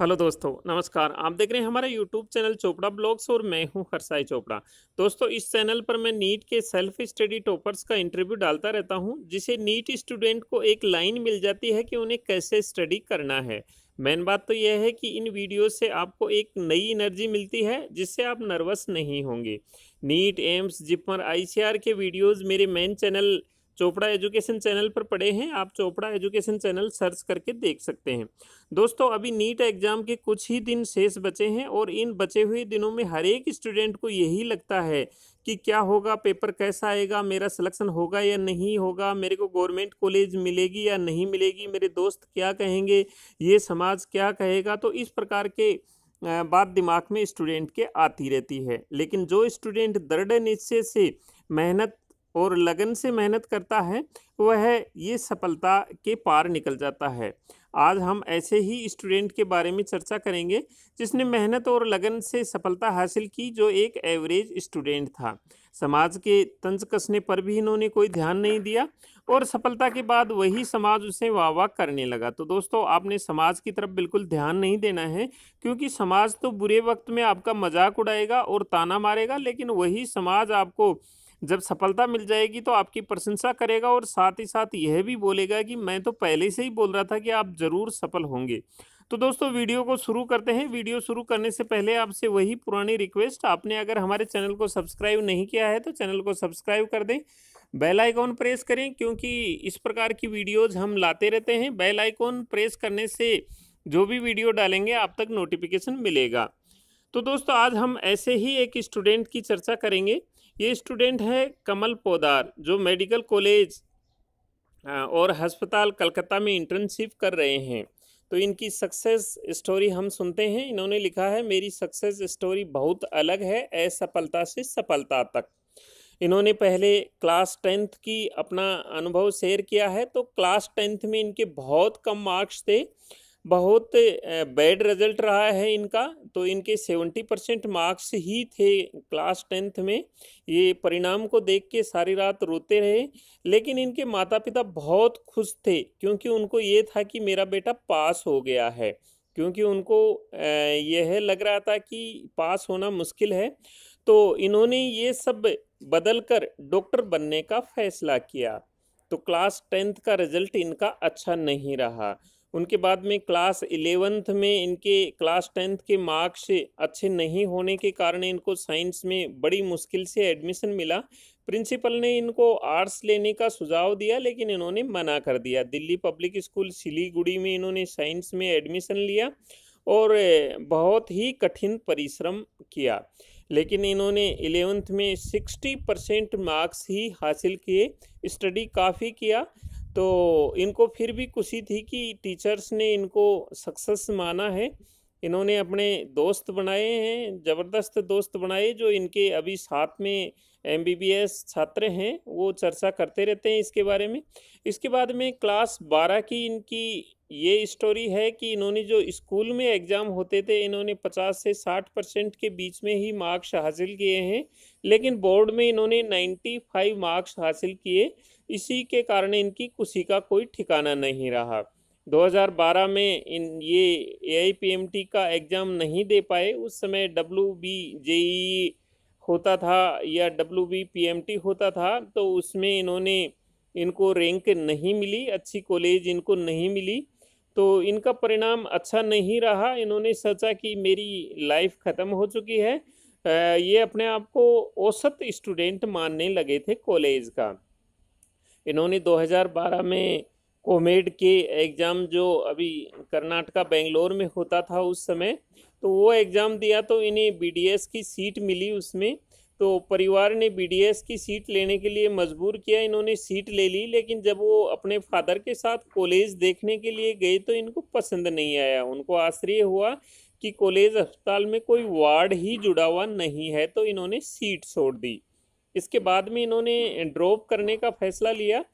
hello दोस्तों नमस्कार आप देख रहे हैं हमारा यूट्यूब चैनल चोपड़ा ब्लॉग्स और मैं हूं हरसाई चोपड़ा दोस्तों इस चैनल पर मैं नीट के सेल्फ स्टडी टॉपर्स का इंटरव्यू डालता रहता हूं जिसे नीट स्टूडेंट को एक लाइन मिल जाती है कि उन्हें कैसे स्टडी करना है मेन बात तो यह है कि इन वीडियो से आपको एक नई एनर्जी मिलती है जिससे आप नर्वस नहीं होंगे नीट एम्स जिपमर आई के वीडियोज़ मेरे main channel Chopra education channel पर पढ़े हैं आप चोपड़ा एजुकेशन चैनल सर्च करके देख सकते हैं दोस्तों अभी नीट एग्ज़ाम के कुछ ही दिन शेष बचे हैं और इन बचे हुए दिनों में हर एक स्टूडेंट को यही लगता है कि क्या होगा पेपर कैसा आएगा मेरा सिलेक्शन होगा या नहीं होगा मेरे को गवर्नमेंट कॉलेज मिलेगी या नहीं मिलेगी मेरे दोस्त क्या कहेंगे ये समाज क्या कहेगा तो इस प्रकार के बात दिमाग में स्टूडेंट के आती रहती है लेकिन जो स्टूडेंट दृढ़ निश्चय से मेहनत और लगन से मेहनत करता है वह ये सफलता के पार निकल जाता है आज हम ऐसे ही स्टूडेंट के बारे में चर्चा करेंगे जिसने मेहनत और लगन से सफलता हासिल की जो एक एवरेज स्टूडेंट था समाज के तंज कसने पर भी इन्होंने कोई ध्यान नहीं दिया और सफलता के बाद वही समाज उसे वाह वाह करने लगा तो दोस्तों आपने समाज की तरफ बिल्कुल ध्यान नहीं देना है क्योंकि समाज तो बुरे वक्त में आपका मजाक उड़ाएगा और ताना मारेगा लेकिन वही समाज आपको जब सफलता मिल जाएगी तो आपकी प्रशंसा करेगा और साथ ही साथ यह भी बोलेगा कि मैं तो पहले से ही बोल रहा था कि आप ज़रूर सफल होंगे तो दोस्तों वीडियो को शुरू करते हैं वीडियो शुरू करने से पहले आपसे वही पुरानी रिक्वेस्ट आपने अगर हमारे चैनल को सब्सक्राइब नहीं किया है तो चैनल को सब्सक्राइब कर दें बेल आइकॉन प्रेस करें क्योंकि इस प्रकार की वीडियोज़ हम लाते रहते हैं बेल आइकॉन प्रेस करने से जो भी वीडियो डालेंगे आप तक नोटिफिकेशन मिलेगा तो दोस्तों आज हम ऐसे ही एक स्टूडेंट की चर्चा करेंगे ये स्टूडेंट है कमल पोदार जो मेडिकल कॉलेज और हस्पताल कलकत्ता में इंटर्नशिप कर रहे हैं तो इनकी सक्सेस स्टोरी हम सुनते हैं इन्होंने लिखा है मेरी सक्सेस स्टोरी बहुत अलग है असफलता से सफलता तक इन्होंने पहले क्लास टेंथ की अपना अनुभव शेयर किया है तो क्लास टेंथ में इनके बहुत कम मार्क्स थे बहुत बैड रिजल्ट रहा है इनका तो इनके सेवेंटी परसेंट मार्क्स ही थे क्लास टेंथ में ये परिणाम को देख के सारी रात रोते रहे लेकिन इनके माता पिता बहुत खुश थे क्योंकि उनको ये था कि मेरा बेटा पास हो गया है क्योंकि उनको यह लग रहा था कि पास होना मुश्किल है तो इन्होंने ये सब बदल कर डॉक्टर बनने का फैसला किया तो क्लास टेंथ का रिजल्ट इनका अच्छा नहीं रहा उनके बाद में क्लास इलेवेंथ में इनके क्लास टेंथ के मार्क्स अच्छे नहीं होने के कारण इनको साइंस में बड़ी मुश्किल से एडमिशन मिला प्रिंसिपल ने इनको आर्ट्स लेने का सुझाव दिया लेकिन इन्होंने मना कर दिया दिल्ली पब्लिक स्कूल सिलीगुड़ी में इन्होंने साइंस में एडमिशन लिया और बहुत ही कठिन परिश्रम किया लेकिन इन्होंने एलेवेंथ में सिक्सटी परसेंट मार्क्स ही हासिल किए स्टडी काफ़ी किया तो इनको फिर भी खुशी थी कि टीचर्स ने इनको सक्सेस माना है इन्होंने अपने दोस्त बनाए हैं ज़बरदस्त दोस्त बनाए जो इनके अभी साथ में एस छात्र हैं वो चर्चा करते रहते हैं इसके बारे में इसके बाद में क्लास बारह की इनकी ये स्टोरी है कि इन्होंने जो स्कूल में एग्ज़ाम होते थे इन्होंने 50 से 60 परसेंट के बीच में ही मार्क्स हासिल किए हैं लेकिन बोर्ड में इन्होंने 95 मार्क्स हासिल किए इसी के कारण इनकी खुशी का कोई ठिकाना नहीं रहा 2012 में इन ये ए का एग्ज़ाम नहीं दे पाए उस समय डब्ल्यू बी होता था या W B P M T होता था तो उसमें इन्होंने इनको रैंक नहीं मिली अच्छी कॉलेज इनको नहीं मिली तो इनका परिणाम अच्छा नहीं रहा इन्होंने सोचा कि मेरी लाइफ ख़त्म हो चुकी है ये अपने आप को औसत स्टूडेंट मानने लगे थे कॉलेज का इन्होंने 2012 में कोमेड के एग्ज़ाम जो अभी कर्नाटका बेंगलोर में होता था उस समय तो वो एग्ज़ाम दिया तो इन्हें बीडीएस की सीट मिली उसमें तो परिवार ने बीडीएस की सीट लेने के लिए मजबूर किया इन्होंने सीट ले ली लेकिन जब वो अपने फादर के साथ कॉलेज देखने के लिए गए तो इनको पसंद नहीं आया उनको आश्चर्य हुआ कि कॉलेज अस्पताल में कोई वार्ड ही जुड़ा हुआ नहीं है तो इन्होंने सीट छोड़ दी इसके बाद में इन्होंने ड्रॉप करने का फैसला लिया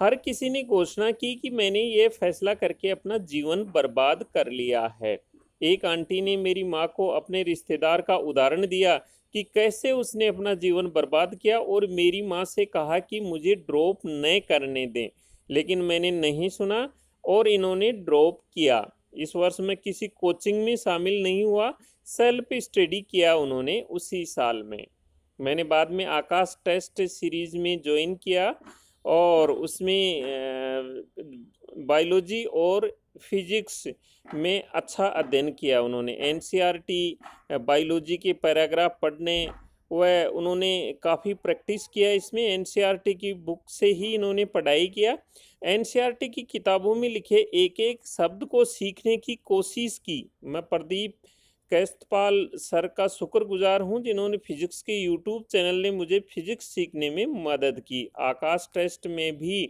हर किसी ने घोषणा की कि मैंने ये फैसला करके अपना जीवन बर्बाद कर लिया है एक आंटी ने मेरी माँ को अपने रिश्तेदार का उदाहरण दिया कि कैसे उसने अपना जीवन बर्बाद किया और मेरी माँ से कहा कि मुझे ड्रॉप न करने दें लेकिन मैंने नहीं सुना और इन्होंने ड्रॉप किया इस वर्ष में किसी कोचिंग में शामिल नहीं हुआ सेल्फ स्टडी किया उन्होंने उसी साल में मैंने बाद में आकाश टेस्ट सीरीज में ज्वाइन किया और उसमें बायोलॉजी और फिजिक्स में अच्छा अध्ययन किया उन्होंने एन बायोलॉजी के पैराग्राफ पढ़ने व उन्होंने काफ़ी प्रैक्टिस किया इसमें एन की बुक से ही इन्होंने पढ़ाई किया एन की किताबों में लिखे एक एक शब्द को सीखने की कोशिश की मैं प्रदीप कैस्तपाल सर का शुक्रगुजार हूं जिन्होंने फिजिक्स के यूट्यूब चैनल ने मुझे फिजिक्स सीखने में मदद की आकाश टेस्ट में भी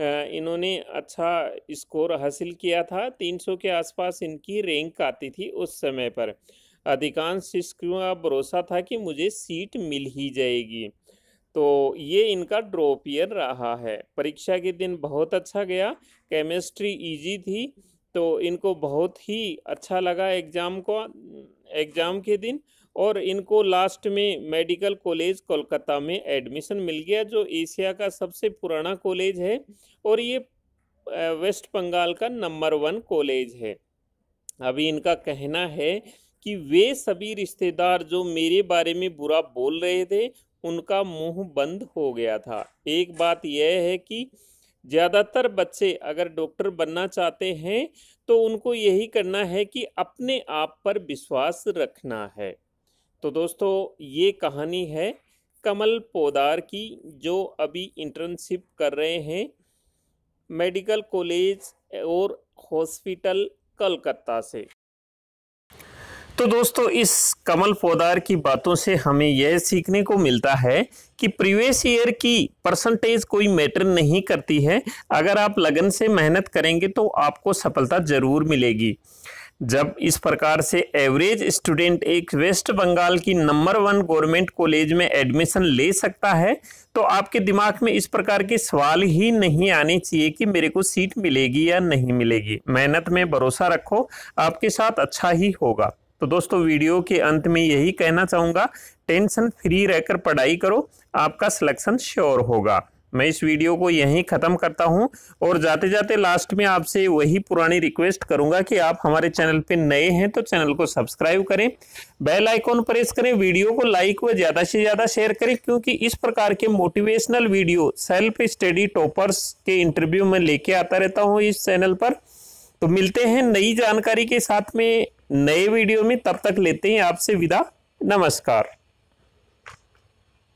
इन्होंने अच्छा स्कोर हासिल किया था 300 के आसपास इनकी रैंक आती थी उस समय पर अधिकांश शिक्षकों का भरोसा था कि मुझे सीट मिल ही जाएगी तो ये इनका ड्रॉप ईयर रहा है परीक्षा के दिन बहुत अच्छा गया केमिस्ट्री इजी थी तो इनको बहुत ही अच्छा लगा एग्ज़ाम को एग्ज़ाम के दिन और इनको लास्ट में मेडिकल कॉलेज कोलकाता में एडमिशन मिल गया जो एशिया का सबसे पुराना कॉलेज है और ये वेस्ट बंगाल का नंबर वन कॉलेज है अभी इनका कहना है कि वे सभी रिश्तेदार जो मेरे बारे में बुरा बोल रहे थे उनका मुंह बंद हो गया था एक बात यह है कि ज़्यादातर बच्चे अगर डॉक्टर बनना चाहते हैं तो उनको यही करना है कि अपने आप पर विश्वास रखना है तो दोस्तों ये कहानी है कमल पोदार की जो अभी इंटर्नशिप कर रहे हैं मेडिकल कॉलेज और हॉस्पिटल कलकत्ता से तो दोस्तों इस कमल पोदार की बातों से हमें यह सीखने को मिलता है कि प्रीवियस ईयर की परसेंटेज कोई मैटर नहीं करती है अगर आप लगन से मेहनत करेंगे तो आपको सफलता ज़रूर मिलेगी जब इस प्रकार से एवरेज स्टूडेंट एक वेस्ट बंगाल की नंबर वन गवर्नमेंट कॉलेज में एडमिशन ले सकता है तो आपके दिमाग में इस प्रकार के सवाल ही नहीं आने चाहिए कि मेरे को सीट मिलेगी या नहीं मिलेगी मेहनत में भरोसा रखो आपके साथ अच्छा ही होगा तो दोस्तों वीडियो के अंत में यही कहना चाहूँगा टेंशन फ्री रहकर पढ़ाई करो आपका सिलेक्शन श्योर होगा मैं इस वीडियो को यहीं ख़त्म करता हूं और जाते जाते लास्ट में आपसे वही पुरानी रिक्वेस्ट करूंगा कि आप हमारे चैनल पे नए हैं तो चैनल को सब्सक्राइब करें बेल आइकॉन प्रेस करें वीडियो को लाइक व ज़्यादा से ज़्यादा शेयर करें क्योंकि इस प्रकार के motivational video self study toppers के इंटरव्यू में लेके आता रहता हूँ इस चैनल पर तो मिलते हैं नई जानकारी के साथ में नए वीडियो में तब तक लेते हैं आपसे विदा नमस्कार